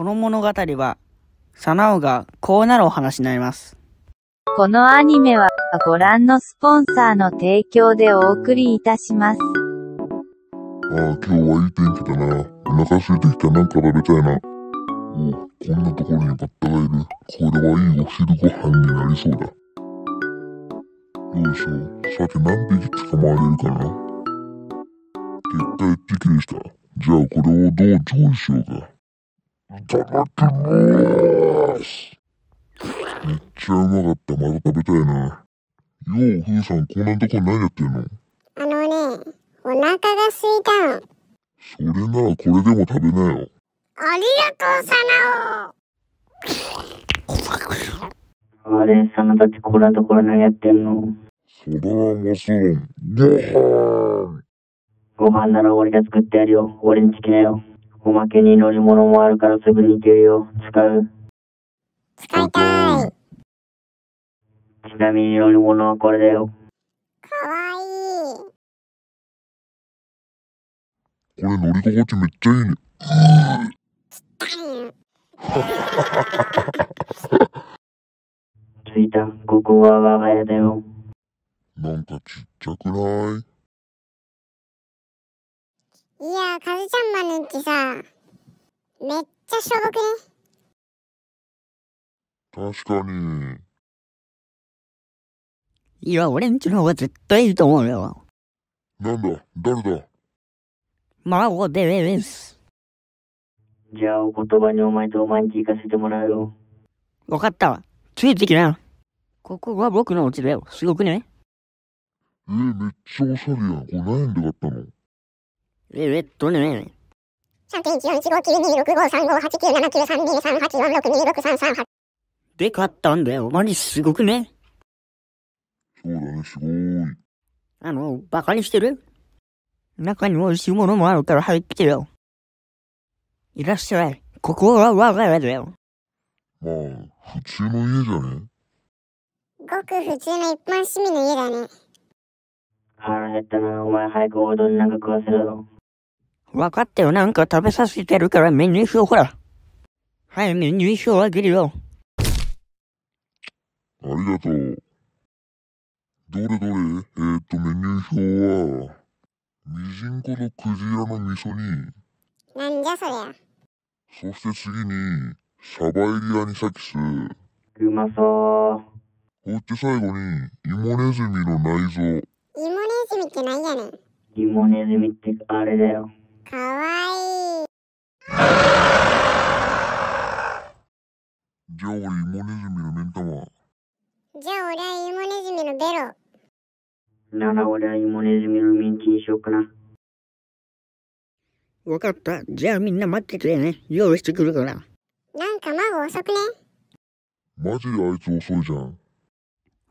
この物語は、サナオがこうなるお話になります。このアニメはご覧のスポンサーの提供でお送りいたします。ああ、今日はいい天気だな。お腹空いてきたなんか食べたいな。おこんなところにバッタがいる。これはいいお昼ご飯になりそうだ。よいしょ、さて何匹捕まえれるかな。結果一匹でした。じゃあこれをどう調理しようか。いってきますめっちゃうまかった。また食べたいな。よう、ふーさん、こんなとこ何やってんのあのね、お腹がすいたの。それならこれでも食べなよ。ありがとう、サナオあれ、サナたちこんなところ何やってんのそれはもちろん、ご飯ご飯なら俺が作ってやるよ。俺に聞けよ。おまけに乗り物もあるからすぐに行けるよ。使う使いたい。ちなみに乗り物はこれだよ。かわいい。これ乗り心地めっちゃいいね。着いた。ここは我が家だよ。なんかちっちゃくないいやー、カちゃんマヌんちさ、めっちゃしょぼくね確かに。いや、俺んちの方が絶対いいと思うよ。なんだ、誰だ孫でスじゃあ、お言葉にお前とお前んち行かせてもらうよ。わかったわ。ついてきな。ここは僕のお家だよ。すごくねえめっちゃおしゃれやん。これ何円で買ったのえ、えっとね。3 1 4 1 5 9 2 6 5で買ったんだよ。マジすごくね。そうだね、すごい。あの、バカにしてる中に美味しいものもあるから入ってよ。いらっしゃい。ここは我が家だよ。まあ、普通の家じゃねごく普通の一般市民の家だね。なは早くんな食わせろ。わかったよ。なんか食べさせてるからメニュー表ほら。はい、メニュー表あげるよ。ありがとう。どれどれえー、っと、メニュー表は、ミジンコとクジラの味噌煮。なんじゃそりゃ。そして次に、ャバエリアニサキス。うまそう。そって最後に、イモネズミの内臓。イモネズミって何やねん。イモネズミってあれだよ。かわいい。じゃあ俺芋ネズミの目ん玉。じゃあ俺は芋ネズミのベロ。なら俺は芋ネズミのミンチにしようかな。わかった。じゃあみんな待っててね。用意してくるから。なんか孫遅くね。マジであいつ遅いじゃん。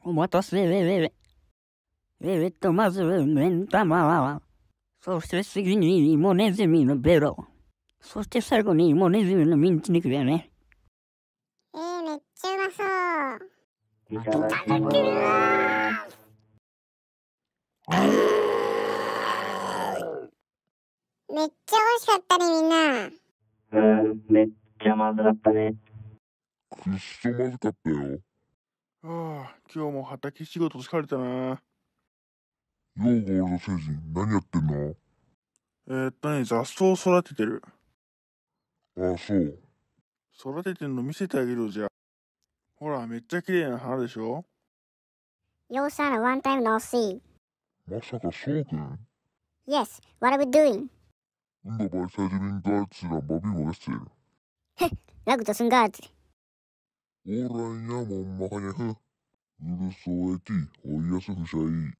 お待たせ、ウェウェウェ。ウェウェとまず、目ん玉は。そして次に芋ネズミのベロ。そして最後に芋ネズミのミンチ肉だよね。えー、めっちゃうまそう。いただきます。めっちゃ美味しかったね、みんな。うん、めっちゃまずかったね。くっそまずかったよ。ああ、今日も畑仕事疲れたな。ヨーゴールじ星人、何やってんのえっとね、雑草を育ててる。あそう。育ててんの見せてあげるじゃ。ほら、めっちゃ綺麗な花でしょ ?You son of one time no s まさか、そうくん ?Yes, what are we doing? うんだばい、最初にガーツらバビを出してる。へっ、ラグドスンガーツ。オーライヤーモンマハニャフ。うるそうえき、おいやすふしゃい。